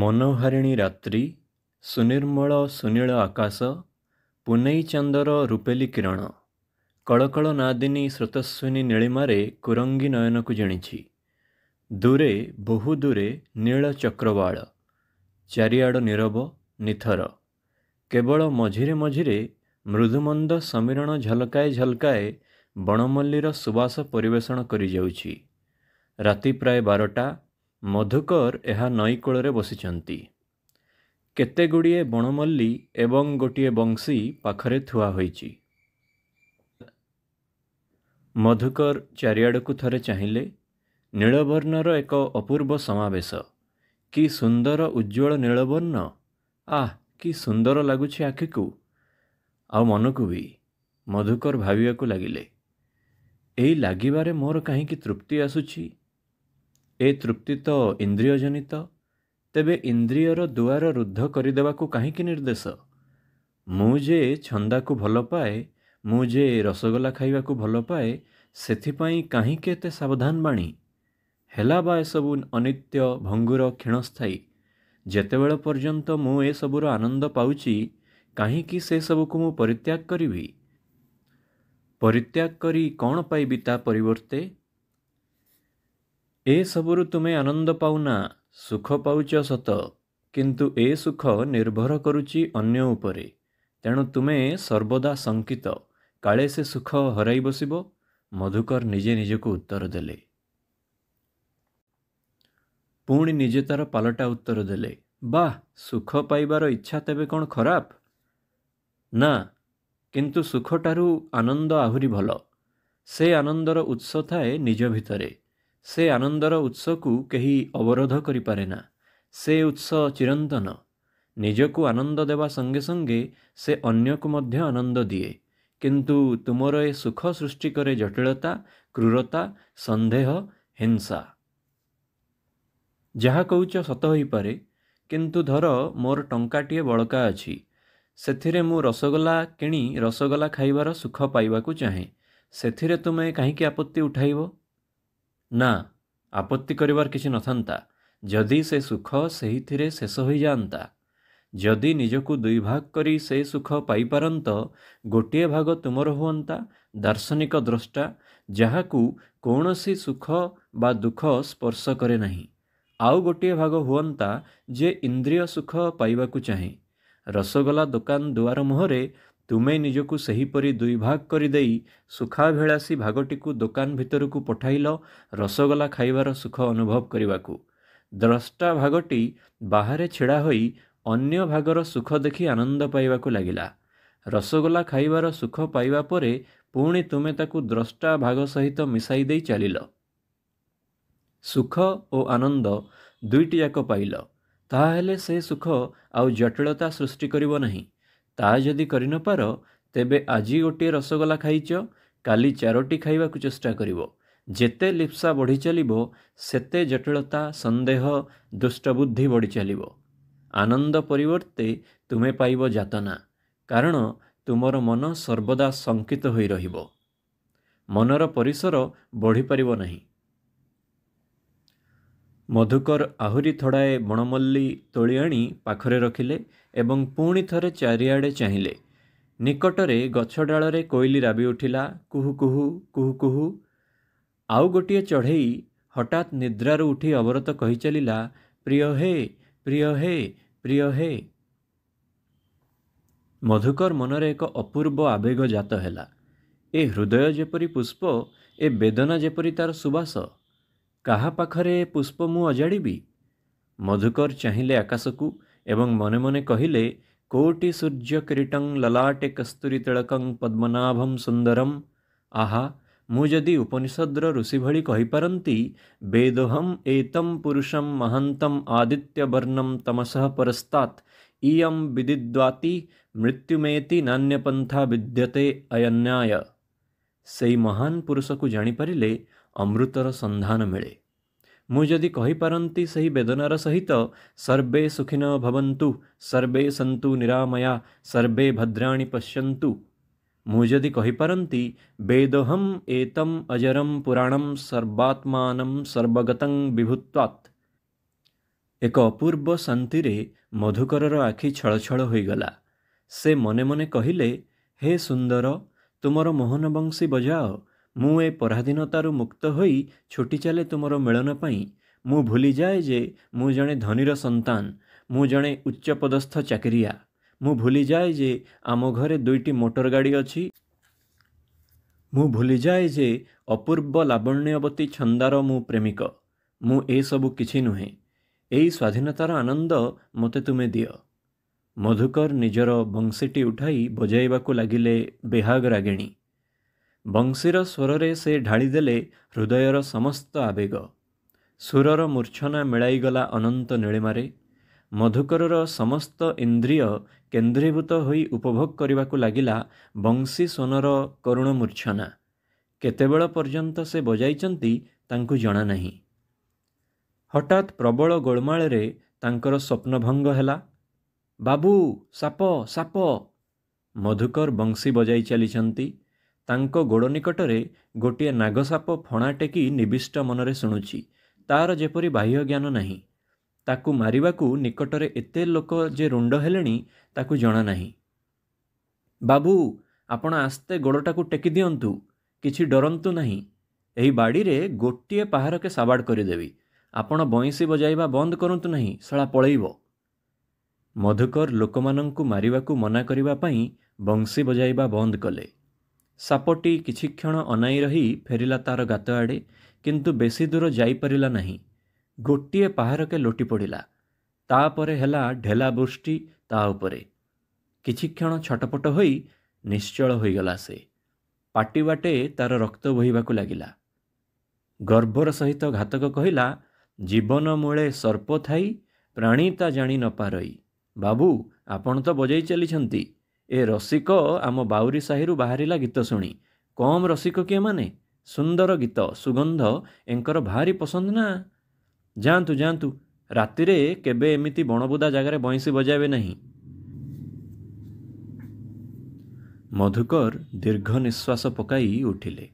ମନୋହାରିଣୀ ରାତ୍ରି ସୁନିର୍ମଳ ସୁନୀଳ ଆକାଶ ପୁନେଇ ଚାନ୍ଦର ରୂପେଲି କିରଣ କଳକଳ ନାଦିନୀ ସ୍ରୋତସ୍ୱିନୀ ନୀଳିମାରେ କୁରଙ୍ଗୀ ନୟନକୁ ଜିଣିଛି ଦୂରେ ବହୁ ଦୂରେ ନୀଳ ଚକ୍ରବାଳ ଚାରିଆଡ଼ ନିରବ ନିଥର କେବଳ ମଝିରେ ମଝିରେ ମୃଦୁମନ୍ଦ ସମୀରଣ ଝଲକାଏ ଝଲକାଏ ବଣମଲ୍ଲୀର ସୁବାସ ପରିବେଷଣ କରିଯାଉଛି ରାତି ପ୍ରାୟ ବାରଟା ମଧୁକର ଏହା ନଈକୂଳରେ ବସିଛନ୍ତି କେତେଗୁଡ଼ିଏ ବଣମଲ୍ଲୀ ଏବଂ ଗୋଟିଏ ବଂଶୀ ପାଖରେ ଥୁଆ ହୋଇଛି ମଧୁକର ଚାରିଆଡ଼କୁ ଥରେ ଚାହିଁଲେ ନୀଳବର୍ଣ୍ଣର ଏକ ଅପୂର୍ବ ସମାବେଶ କି ସୁନ୍ଦର ଉଜ୍ଜ୍ୱଳ ନୀଳବର୍ଣ୍ଣ ଆହ କି ସୁନ୍ଦର ଲାଗୁଛି ଆଖିକୁ ଆଉ ମନକୁ ବି ମଧୁକର ଭାବିବାକୁ ଲାଗିଲେ ଏଇ ଲାଗିବାରେ ମୋର କାହିଁକି ତୃପ୍ତି ଆସୁଛି ଏ ତୃପ୍ତି ତ ଇନ୍ଦ୍ରିୟ ଜନିତ ତେବେ ଇନ୍ଦ୍ରିୟର ଦୁଆର ରୁଦ୍ଧ କରିଦେବାକୁ କାହିଁକି ନିର୍ଦ୍ଦେଶ ମୁଁ ଯେ ଛନ୍ଦାକୁ ଭଲ ପାଏ ମୁଁ ଯେ ରସଗୋଲା ଖାଇବାକୁ ଭଲ ପାଏ ସେଥିପାଇଁ କାହିଁକି ଏତେ ସାବଧାନ ବାଣୀ ହେଲା ବା ଏସବୁ ଅନିତ୍ୟ ଭଙ୍ଗୁର କ୍ଷୀଣସ୍ଥାୟୀ ଯେତେବେଳେ ପର୍ଯ୍ୟନ୍ତ ମୁଁ ଏସବୁର ଆନନ୍ଦ ପାଉଛି କାହିଁକି ସେସବୁକୁ ମୁଁ ପରିତ୍ୟାଗ କରିବି ପରିତ୍ୟାଗ କରି କ'ଣ ପାଇବି ତା ପରିବର୍ତ୍ତେ ଏସବୁରୁ ତୁମେ ଆନନ୍ଦ ପାଉନା ସୁଖ ପାଉଛ ସତ କିନ୍ତୁ ଏ ସୁଖ ନିର୍ଭର କରୁଛି ଅନ୍ୟ ଉପରେ ତେଣୁ ତୁମେ ସର୍ବଦା ଶଙ୍କିତ କାଳେ ସେ ସୁଖ ହରାଇ ବସିବ ମଧୁକର ନିଜେ ନିଜକୁ ଉତ୍ତର ଦେଲେ ପୁଣି ନିଜେ ତାର ପାଲଟା ଉତ୍ତର ଦେଲେ ବାଃ ସୁଖ ପାଇବାର ଇଚ୍ଛା ତେବେ କ'ଣ ଖରାପ ନା କିନ୍ତୁ ସୁଖଠାରୁ ଆନନ୍ଦ ଆହୁରି ଭଲ ସେ ଆନନ୍ଦର ଉତ୍ସ ଥାଏ ନିଜ ଭିତରେ ସେ ଆନନ୍ଦର ଉତ୍ସକୁ କେହି ଅବରୋଧ କରିପାରେ ନା ସେ ଉତ୍ସ ଚିରନ୍ତନ ନିଜକୁ ଆନନ୍ଦ ଦେବା ସଙ୍ଗେ ସଙ୍ଗେ ସେ ଅନ୍ୟକୁ ମଧ୍ୟ ଆନନ୍ଦ ଦିଏ କିନ୍ତୁ ତୁମର ଏ ସୁଖ ସୃଷ୍ଟି କରେ ଜଟିଳତା କ୍ରୁରତା ସନ୍ଦେହ ହିଂସା ଯାହା କହୁଛ ସତ ହୋଇପାରେ କିନ୍ତୁ ଧର ମୋର ଟଙ୍କାଟିଏ ବଳକା ଅଛି ସେଥିରେ ମୁଁ ରସଗୋଲା କିଣି ରସଗୋଲା ଖାଇବାର ସୁଖ ପାଇବାକୁ ଚାହେଁ ସେଥିରେ ତୁମେ କାହିଁକି ଆପତ୍ତି ଉଠାଇବ ନା ଆପତ୍ତି କରିବାର କିଛି ନଥାନ୍ତା ଯଦି ସେ ସୁଖ ସେହିଥିରେ ଶେଷ ହୋଇଯାଆନ୍ତା ଯଦି ନିଜକୁ ଦୁଇ ଭାଗ କରି ସେ ସୁଖ ପାଇପାରନ୍ତ ଗୋଟିଏ ଭାଗ ତୁମର ହୁଅନ୍ତା ଦାର୍ଶନିକ ଦ୍ରଷ୍ଟା ଯାହାକୁ କୌଣସି ସୁଖ ବା ଦୁଃଖ ସ୍ପର୍ଶ କରେ ନାହିଁ ଆଉ ଗୋଟିଏ ଭାଗ ହୁଅନ୍ତା ଯେ ଇନ୍ଦ୍ରିୟ ସୁଖ ପାଇବାକୁ ଚାହେଁ ରସଗୋଲା ଦୋକାନ ଦୁଆର ମୁହଁରେ ତୁମେ ନିଜକୁ ସେହିପରି ଦୁଇ ଭାଗ କରିଦେଇ ସୁଖାଭିଳାଷୀ ଭାଗଟିକୁ ଦୋକାନ ଭିତରକୁ ପଠାଇଲ ରସଗୋଲା ଖାଇବାର ସୁଖ ଅନୁଭବ କରିବାକୁ ଦ୍ରଷ୍ଟା ଭାଗଟି ବାହାରେ ଛିଡ଼ା ହୋଇ ଅନ୍ୟ ଭାଗର ସୁଖ ଦେଖି ଆନନ୍ଦ ପାଇବାକୁ ଲାଗିଲା ରସଗୋଲା ଖାଇବାର ସୁଖ ପାଇବା ପରେ ପୁଣି ତୁମେ ତାକୁ ଦ୍ରଷ୍ଟା ଭାଗ ସହିତ ମିଶାଇ ଦେଇ ଚାଲିଲ ସୁଖ ଓ ଆନନ୍ଦ ଦୁଇଟିଯାକ ପାଇଲ ତାହେଲେ ସେ ସୁଖ ଆଉ ଜଟିଳତା ସୃଷ୍ଟି କରିବ ନାହିଁ ତାହା ଯଦି କରିନପାର ତେବେ ଆଜି ଗୋଟିଏ ରସଗୋଲା ଖାଇଛ କାଲି ଚାରୋଟି ଖାଇବାକୁ ଚେଷ୍ଟା କରିବ ଯେତେ ଲିପ୍ସା ବଢ଼ି ଚାଲିବ ସେତେ ଜଟିଳତା ସନ୍ଦେହ ଦୁଷ୍ଟବୁଦ୍ଧି ବଢ଼ି ଚାଲିବ ଆନନ୍ଦ ପରିବର୍ତ୍ତେ ତୁମେ ପାଇବ ଯାତନା କାରଣ ତୁମର ମନ ସର୍ବଦା ଶଙ୍କିତ ହୋଇ ରହିବ ମନର ପରିସର ବଢ଼ିପାରିବ ନାହିଁ ମଧୁକର ଆହୁରି ଥଡ଼ାଏ ବଣମଲ୍ଲୀ ତୋଳି ଆଣି ପାଖରେ ରଖିଲେ ଏବଂ ପୁଣି ଥରେ ଚାରିଆଡ଼େ ଚାହିଁଲେ ନିକଟରେ ଗଛ ଡାଳରେ କୋଇଲି ରାବି ଉଠିଲା କୁହୁ କୁହୁ କୁହୁ କୁହୁ ଆଉ ଗୋଟିଏ ଚଢ଼େଇ ହଠାତ୍ ନିଦ୍ରାରୁ ଉଠି ଅବରତ କହିଚାଲିଲା ପ୍ରିୟ ହେ ପ୍ରିୟ ହେ ପ୍ରିୟ ହେ ମଧୁକର ମନରେ ଏକ ଅପୂର୍ବ ଆବେଗ ଜାତ ହେଲା ଏ ହୃଦୟ ଯେପରି ପୁଷ୍ପ ଏ ବେଦନା ଯେପରି ତାର ସୁବାସ କାହା ପାଖରେ ଏ ପୁଷ୍ପ ମୁଁ ଅଜାଡ଼ିବି ମଧୁକର ଚାହିଁଲେ ଆକାଶକୁ ଏବଂ ମନେ ମନେ କହିଲେ କୋଟି ସୂର୍ଯ୍ୟ କିରୀଟଂ ଲଲାଟେ କସ୍ତୁରୀ ତିଳକଂ ପଦ୍ମନାଭମ୍ ସୁନ୍ଦରମ୍ ଆହା ମୁଁ ଯଦି ଉପନିଷଦର ଋଷି ଭଳି କହିପାରନ୍ତି ବେଦୋହମ୍ ଏତମ୍ ପୁରୁଷମ୍ ମହାନ୍ତମ୍ ଆଦିତ୍ୟବର୍ଣ୍ଣମ୍ ତମସଃ ପରସ୍ତାତ୍ ଇୟମ୍ ବିଦିଦ୍ୱାତି ମୃତ୍ୟୁମେତି ନାନ୍ୟପନ୍ଥା ବିଦ୍ୟତେ ଅୟନ୍ୟାୟ ସେହି ମହାନ ପୁରୁଷକୁ ଜାଣିପାରିଲେ ଅମୃତର ସନ୍ଧାନ ମିଳେ ମୁଁ ଯଦି କହିପାରନ୍ତି ସେହି ବେଦନାର ସହିତ ସର୍ବେ ସୁଖିନ ଭବନ୍ତୁ ସର୍ବେ ସନ୍ତୁ ନିରାମୟା ସର୍ବେ ଭଦ୍ରାଣୀ ପଶ୍ୟନ୍ତୁ ମୁଁ ଯଦି କହିପାରନ୍ତି ବେଦୋହମ୍ ଏତମ୍ ଅଜରମ୍ ପୁରାଣମ୍ ସର୍ବାତ୍ମାନମ୍ ସର୍ବଗତଂ ବିଭୁତ୍ୱାତ୍ ଏକ ଅପୂର୍ବ ଶାନ୍ତିରେ ମଧୁକରର ଆଖି ଛଳଛଳ ହୋଇଗଲା ସେ ମନେ ମନେ କହିଲେ ହେ ସୁନ୍ଦର ତୁମର ମୋହନବଂଶୀ ବଜାଅ ମୁଁ ଏ ପରାଧୀନତାରୁ ମୁକ୍ତ ହୋଇ ଛୁଟି ଚାଲେ ତୁମର ମିଳନ ପାଇଁ ମୁଁ ଭୁଲିଯାଏ ଯେ ମୁଁ ଜଣେ ଧନୀର ସନ୍ତାନ ମୁଁ ଜଣେ ଉଚ୍ଚପଦସ୍ଥ ଚାକିରିଆ ମୁଁ ଭୁଲିଯାଏ ଯେ ଆମ ଘରେ ଦୁଇଟି ମୋଟର ଗାଡ଼ି ଅଛି ମୁଁ ଭୁଲିଯାଏ ଯେ ଅପୂର୍ବ ଲାବଣ୍ୟବତୀ ଛନ୍ଦାର ମୁଁ ପ୍ରେମିକ ମୁଁ ଏସବୁ କିଛି ନୁହେଁ ଏହି ସ୍ୱାଧୀନତାର ଆନନ୍ଦ ମୋତେ ତୁମେ ଦିଅ ମଧୁକର ନିଜର ବଂଶୀଟି ଉଠାଇ ବଜାଇବାକୁ ଲାଗିଲେ ବେହାଗ ରାଗିଣୀ ବଂଶୀର ସ୍ୱରରେ ସେ ଢାଳିଦେଲେ ହୃଦୟର ସମସ୍ତ ଆବେଗ ସୁରର ମୂର୍ଚ୍ଛନା ମିଳାଇଗଲା ଅନନ୍ତ ନୀଳିମାରେ ମଧୁକରର ସମସ୍ତ ଇନ୍ଦ୍ରିୟ କେନ୍ଦ୍ରୀଭୂତ ହୋଇ ଉପଭୋଗ କରିବାକୁ ଲାଗିଲା ବଂଶୀ ସ୍ୱନର କରୁଣ ମୂର୍ଚ୍ଛନା କେତେବେଳ ପର୍ଯ୍ୟନ୍ତ ସେ ବଜାଇଛନ୍ତି ତାଙ୍କୁ ଜଣାନାହିଁ ହଠାତ୍ ପ୍ରବଳ ଗୋଳମାଳରେ ତାଙ୍କର ସ୍ୱପ୍ନଭଙ୍ଗ ହେଲା ବାବୁ ସାପ ସାପ ମଧୁକର ବଂଶୀ ବଜାଇ ଚାଲିଛନ୍ତି ତାଙ୍କ ଗୋଡ଼ ନିକଟରେ ଗୋଟିଏ ନାଗସାପ ଫଣା ଟେକି ନିବିଷ୍ଟ ମନରେ ଶୁଣୁଛି ତା'ର ଯେପରି ବାହ୍ୟ ଜ୍ଞାନ ନାହିଁ ତାକୁ ମାରିବାକୁ ନିକଟରେ ଏତେ ଲୋକ ଯେ ରୁଣ୍ଡ ହେଲେଣି ତାକୁ ଜଣାନାହିଁ ବାବୁ ଆପଣ ଆସ୍ତେ ଗୋଡ଼ଟାକୁ ଟେକି ଦିଅନ୍ତୁ କିଛି ଡରନ୍ତୁ ନାହିଁ ଏହି ବାଡ଼ିରେ ଗୋଟିଏ ପାହାରକେ ସାବାଡ଼ କରିଦେବି ଆପଣ ବଇଁଶୀ ବଜାଇବା ବନ୍ଦ କରନ୍ତୁ ନାହିଁ ଶଳା ପଳେଇବ ମଧୁକର ଲୋକମାନଙ୍କୁ ମାରିବାକୁ ମନା କରିବା ପାଇଁ ବଂଶୀ ବଜାଇବା ବନ୍ଦ କଲେ ସାପଟି କିଛି କ୍ଷଣ ଅନାଇ ରହି ଫେରିଲା ତା'ର ଗାତ ଆଡ଼େ କିନ୍ତୁ ବେଶୀ ଦୂର ଯାଇପାରିଲା ନାହିଁ ଗୋଟିଏ ପାହାରକେ ଲୋଟି ପଡ଼ିଲା ତାପରେ ହେଲା ଢେଲା ବୃଷ୍ଟି ତା ଉପରେ କିଛି କ୍ଷଣ ଛଟପଟ ହୋଇ ନିଶ୍ଚଳ ହୋଇଗଲା ସେ ପାଟି ବାଟେ ତା'ର ରକ୍ତ ବୋହିବାକୁ ଲାଗିଲା ଗର୍ଭର ସହିତ ଘାତକ କହିଲା ଜୀବନ ମୂଳେ ସର୍ପ ଥାଇ ପ୍ରାଣୀ ତା ଜାଣି ନପାରଇ ବାବୁ ଆପଣ ତ ବଜାଇ ଚାଲିଛନ୍ତି ଏ ରସିକ ଆମ ବାଉରି ସାହିରୁ ବାହାରିଲା ଗୀତ ଶୁଣି କମ୍ ରସିକ କିଏ ମାନେ ସୁନ୍ଦର ଗୀତ ସୁଗନ୍ଧ ଏଙ୍କର ଭାରି ପସନ୍ଦ ନା ଯାଆନ୍ତୁ ଯାଆନ୍ତୁ ରାତିରେ କେବେ ଏମିତି ବଣବୁଦା ଜାଗାରେ ବଇଁଶୀ ବଜାଇବେ ନାହିଁ ମଧୁକର ଦୀର୍ଘ ନିଶ୍ୱାସ ପକାଇ ଉଠିଲେ